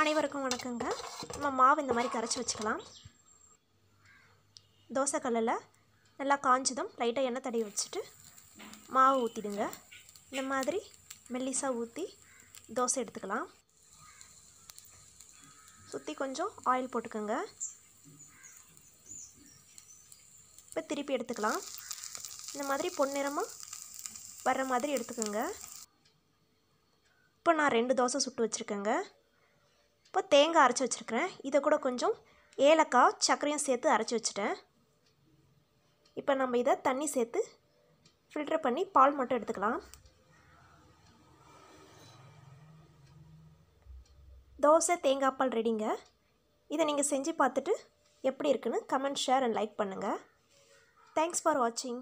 அனைவருக்கும் வணக்கங்க நம்ம மாவு இந்த மாதிரி கரைச்சி வச்சுக்கலாம் தோசை கல்லில் நல்லா காஞ்சதும் லைட்டாக எண்ணெய் தடவி வச்சுட்டு மாவு ஊற்றிடுங்க இந்த மாதிரி மெல்லிசாக ஊற்றி தோசை எடுத்துக்கலாம் சுற்றி கொஞ்சம் ஆயில் போட்டுக்கோங்க இப்போ திருப்பி எடுத்துக்கலாம் இந்த மாதிரி பொன்னிறமாக வர்ற மாதிரி எடுத்துக்கோங்க இப்போ நான் ரெண்டு தோசை சுட்டு வச்சுருக்கேங்க இப்போ தேங்காய் அரைச்சி வச்சுருக்கிறேன் இதை கூட கொஞ்சம் ஏலக்காய் சர்க்கரையும் சேர்த்து அரைச்சி வச்சுட்டேன் இப்போ நம்ம இதை தண்ணி சேர்த்து ஃபில்டர் பண்ணி பால் மட்டும் எடுத்துக்கலாம் தோசை தேங்காய் பால் ரெடிங்க இதை நீங்கள் செஞ்சு பார்த்துட்டு எப்படி இருக்குன்னு கமெண்ட் ஷேர் அண்ட் லைக் பண்ணுங்கள் தேங்க்ஸ் ஃபார் வாட்சிங்